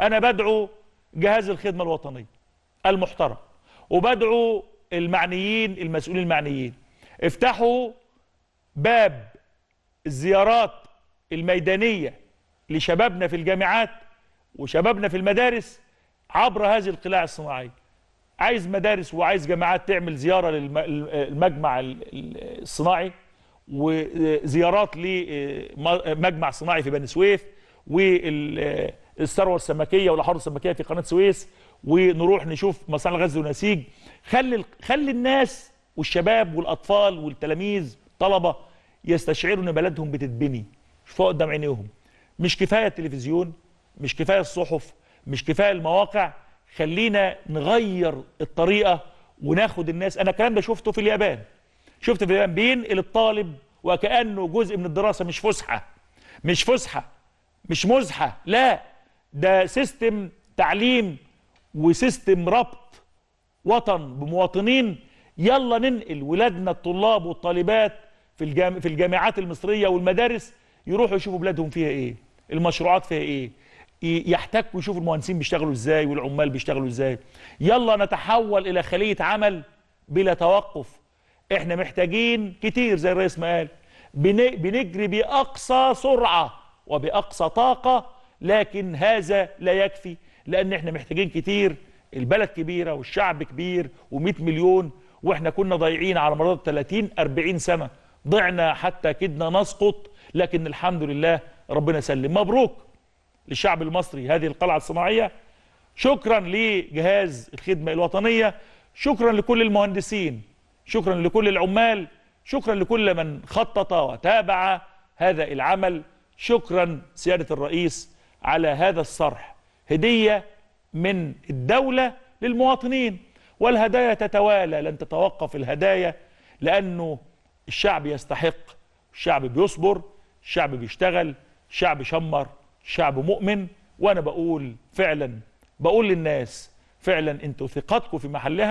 أنا بدعو جهاز الخدمة الوطنية المحترم وبدعو المعنيين المسؤولين المعنيين افتحوا باب الزيارات الميدانية لشبابنا في الجامعات وشبابنا في المدارس عبر هذه القلاع الصناعية عايز مدارس وعايز جامعات تعمل زيارة للمجمع الصناعي وزيارات لمجمع صناعي في بني سويف وال الثروه السمكيه والأحواض السمكيه في قناه السويس ونروح نشوف مصانع الغاز ونسيج خلي خلي الناس والشباب والاطفال والتلاميذ طلبه يستشعروا ان بلدهم بتتبني شوفوها قدام عينيهم مش كفايه التلفزيون مش كفايه الصحف مش كفايه المواقع خلينا نغير الطريقه وناخد الناس انا الكلام ده شفته في اليابان شفت في اليابان بينقل الطالب وكانه جزء من الدراسه مش فسحه مش فسحه مش مزحه لا ده سيستم تعليم وسيستم ربط وطن بمواطنين يلا ننقل ولادنا الطلاب والطالبات في الجام... في الجامعات المصريه والمدارس يروحوا يشوفوا بلادهم فيها ايه المشروعات فيها ايه يحتكوا يشوفوا المهندسين بيشتغلوا ازاي والعمال بيشتغلوا ازاي يلا نتحول الى خليه عمل بلا توقف احنا محتاجين كتير زي الرئيس ما قال بنجري باقصى سرعه وباقصى طاقه لكن هذا لا يكفي لأن احنا محتاجين كتير البلد كبيرة والشعب كبير و100 مليون واحنا كنا ضايعين على مدار 30 40 سنة ضعنا حتى كدنا نسقط لكن الحمد لله ربنا سلم مبروك للشعب المصري هذه القلعة الصناعية شكرا لجهاز الخدمة الوطنية شكرا لكل المهندسين شكرا لكل العمال شكرا لكل من خطط وتابع هذا العمل شكرا سيادة الرئيس على هذا الصرح هدية من الدولة للمواطنين والهدايا تتوالى لن تتوقف الهدايا لأنه الشعب يستحق الشعب بيصبر الشعب بيشتغل الشعب شمر الشعب مؤمن وأنا بقول فعلا بقول للناس فعلا انتوا ثقتكم في محلها